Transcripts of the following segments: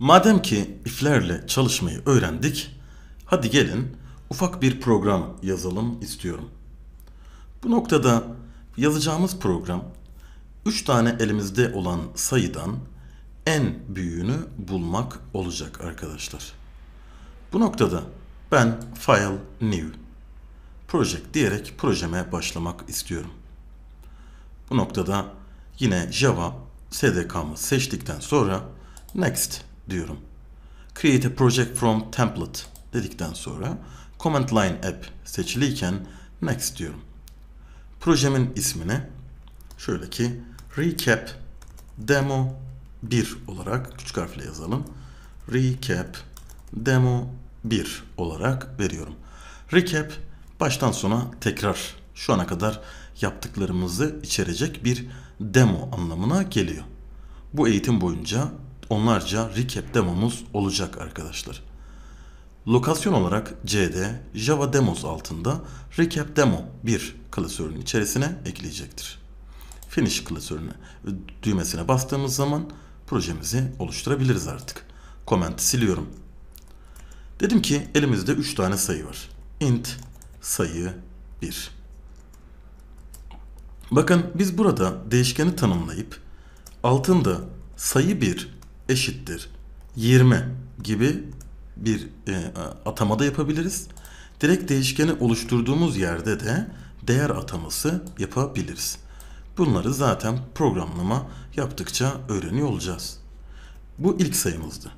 Madem ki iflerle çalışmayı öğrendik, hadi gelin ufak bir program yazalım istiyorum. Bu noktada yazacağımız program 3 tane elimizde olan sayıdan en büyüğünü bulmak olacak arkadaşlar. Bu noktada ben file new project diyerek projeme başlamak istiyorum. Bu noktada yine Java SDK'mı seçtikten sonra next diyorum. Create a project from template dedikten sonra command line app seçiliyken next diyorum. Projemin ismini şöyle ki recap demo 1 olarak küçük harfle yazalım. Recap demo 1 olarak veriyorum. Recap baştan sona tekrar şu ana kadar yaptıklarımızı içerecek bir demo anlamına geliyor. Bu eğitim boyunca onlarca recap demomuz olacak arkadaşlar. Lokasyon olarak CD Java Demos altında Recap Demo 1 klasörünün içerisine ekleyecektir. Finish klasörüne düğmesine bastığımız zaman projemizi oluşturabiliriz artık. Koment siliyorum. Dedim ki elimizde 3 tane sayı var. Int sayı 1. Bakın biz burada değişkeni tanımlayıp altında sayı 1 eşittir 20 gibi bir e, atamada yapabiliriz. Direkt değişkeni oluşturduğumuz yerde de değer ataması yapabiliriz. Bunları zaten programlama yaptıkça öğreniyor olacağız. Bu ilk sayımızdı.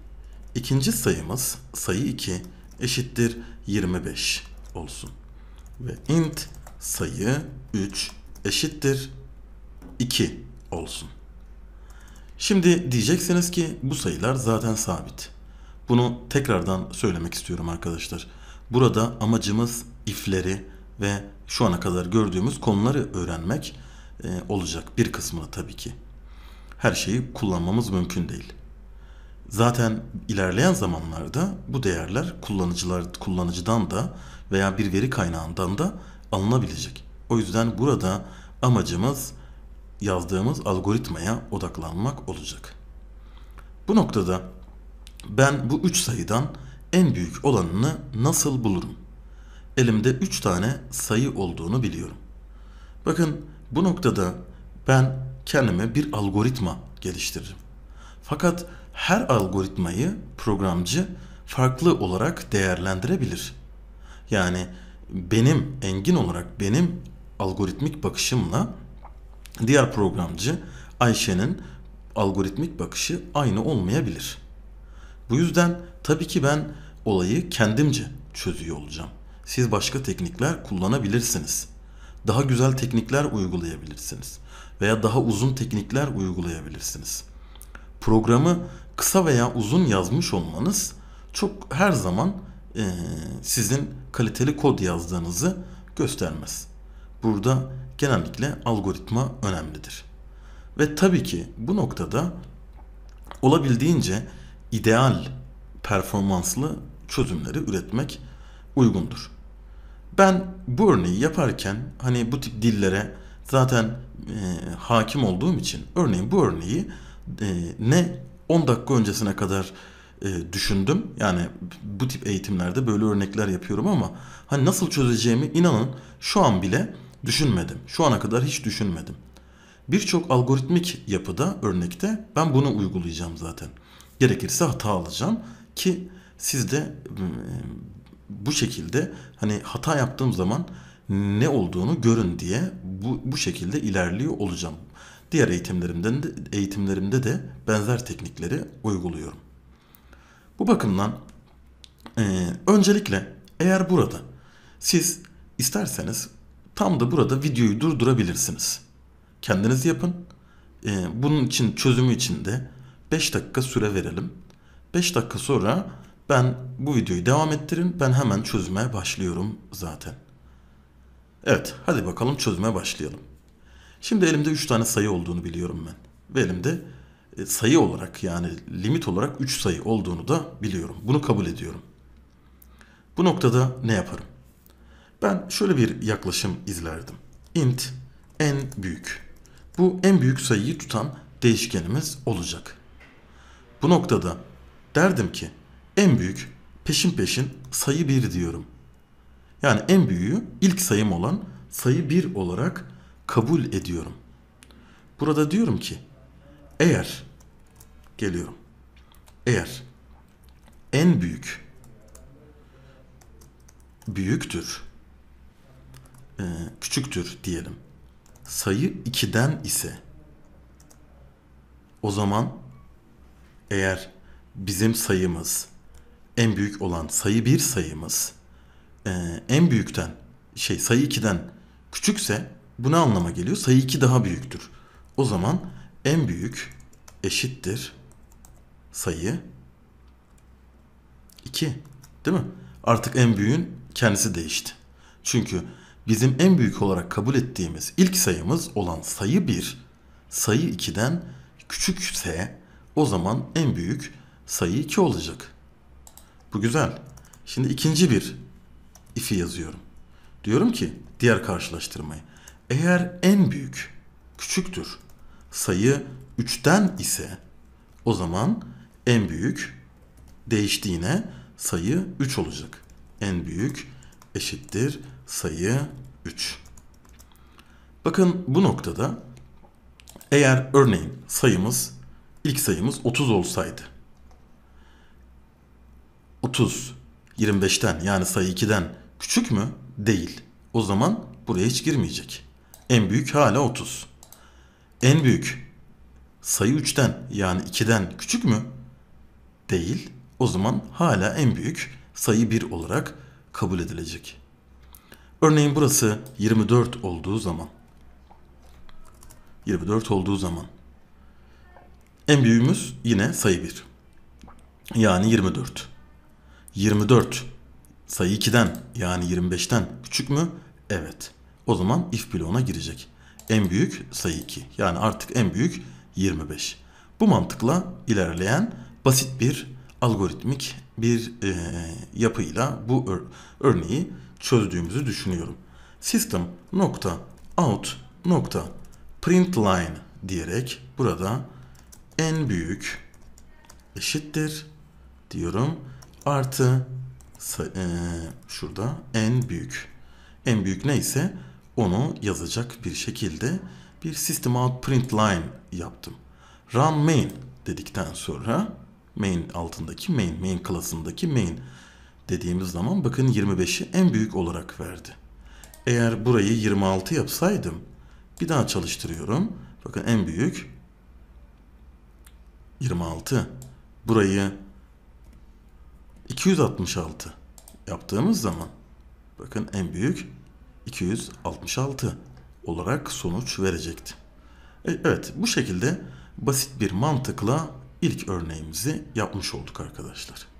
İkinci sayımız sayı 2 eşittir 25 olsun. Ve int sayı 3 eşittir 2 olsun. Şimdi diyeceksiniz ki bu sayılar zaten sabit. Bunu tekrardan söylemek istiyorum arkadaşlar. Burada amacımız ifleri ve şu ana kadar gördüğümüz konuları öğrenmek e, olacak bir kısmını tabii ki. Her şeyi kullanmamız mümkün değil. Zaten ilerleyen zamanlarda bu değerler kullanıcılar kullanıcıdan da veya bir veri kaynağından da alınabilecek. O yüzden burada amacımız yazdığımız algoritmaya odaklanmak olacak. Bu noktada ben bu üç sayıdan en büyük olanını nasıl bulurum? Elimde üç tane sayı olduğunu biliyorum. Bakın bu noktada ben kendime bir algoritma geliştiririm. Fakat her algoritmayı programcı farklı olarak değerlendirebilir. Yani benim engin olarak benim algoritmik bakışımla diğer programcı Ayşe'nin algoritmik bakışı aynı olmayabilir. Bu yüzden tabii ki ben olayı kendimce çözüyor olacağım. Siz başka teknikler kullanabilirsiniz. Daha güzel teknikler uygulayabilirsiniz veya daha uzun teknikler uygulayabilirsiniz. Programı kısa veya uzun yazmış olmanız çok her zaman e, sizin kaliteli kod yazdığınızı göstermez. Burada genellikle algoritma önemlidir. Ve tabii ki bu noktada olabildiğince ideal performanslı çözümleri üretmek uygundur. Ben bu örneği yaparken hani bu tip dillere zaten e, hakim olduğum için örneğin bu örneği e, ne 10 dakika öncesine kadar e, düşündüm. Yani bu tip eğitimlerde böyle örnekler yapıyorum ama hani nasıl çözeceğimi inanın şu an bile Düşünmedim. Şu ana kadar hiç düşünmedim. Birçok algoritmik yapıda örnekte ben bunu uygulayacağım zaten. Gerekirse hata alacağım ki siz de ıı, bu şekilde hani hata yaptığım zaman ne olduğunu görün diye bu, bu şekilde ilerliyor olacağım. Diğer eğitimlerimden de, eğitimlerimde de benzer teknikleri uyguluyorum. Bu bakımdan e, öncelikle eğer burada siz isterseniz Tam da burada videoyu durdurabilirsiniz. Kendiniz yapın. Ee, bunun için çözümü için de 5 dakika süre verelim. 5 dakika sonra ben bu videoyu devam ettirin. Ben hemen çözüme başlıyorum zaten. Evet hadi bakalım çözüme başlayalım. Şimdi elimde 3 tane sayı olduğunu biliyorum ben. Ve elimde e, sayı olarak yani limit olarak 3 sayı olduğunu da biliyorum. Bunu kabul ediyorum. Bu noktada ne yaparım? Ben şöyle bir yaklaşım izlerdim. Int en büyük. Bu en büyük sayıyı tutan değişkenimiz olacak. Bu noktada derdim ki en büyük peşin peşin sayı 1 diyorum. Yani en büyüğü ilk sayım olan sayı 1 olarak kabul ediyorum. Burada diyorum ki eğer geliyorum. Eğer en büyük büyüktür e, küçüktür diyelim. Sayı 2'den ise o zaman eğer bizim sayımız en büyük olan sayı 1 sayımız e, en büyükten şey sayı 2'den küçükse bu ne anlama geliyor? Sayı 2 daha büyüktür. O zaman en büyük eşittir sayı 2. Değil mi? Artık en büyüğün kendisi değişti. Çünkü bizim en büyük olarak kabul ettiğimiz ilk sayımız olan sayı 1 sayı 2'den küçükse o zaman en büyük sayı 2 olacak. Bu güzel. Şimdi ikinci bir ifi yazıyorum. Diyorum ki diğer karşılaştırmayı. Eğer en büyük küçüktür sayı 3'ten ise o zaman en büyük değiştiğine sayı 3 olacak. En büyük eşittir sayı 3. Bakın bu noktada eğer örneğin sayımız ilk sayımız 30 olsaydı 30 25'ten yani sayı 2'den küçük mü? Değil. O zaman buraya hiç girmeyecek. En büyük hala 30. En büyük sayı 3'ten yani 2'den küçük mü? Değil. O zaman hala en büyük sayı 1 olarak kabul edilecek. Örneğin burası 24 olduğu zaman 24 olduğu zaman en büyüğümüz yine sayı 1. Yani 24. 24 sayı 2'den yani 25'ten küçük mü? Evet. O zaman if bloğuna girecek. En büyük sayı 2. Yani artık en büyük 25. Bu mantıkla ilerleyen basit bir algoritmik bir e, yapıyla bu ör örneği çözdüğümüzü düşünüyorum. System.out.println diyerek burada en büyük eşittir diyorum artı e, şurada en büyük en büyük neyse onu yazacak bir şekilde bir system out print line yaptım. Run main dedikten sonra main altındaki main main klasındaki main dediğimiz zaman bakın 25'i en büyük olarak verdi. Eğer burayı 26 yapsaydım bir daha çalıştırıyorum. Bakın en büyük 26. Burayı 266 yaptığımız zaman bakın en büyük 266 olarak sonuç verecekti. E, evet bu şekilde basit bir mantıkla ilk örneğimizi yapmış olduk arkadaşlar.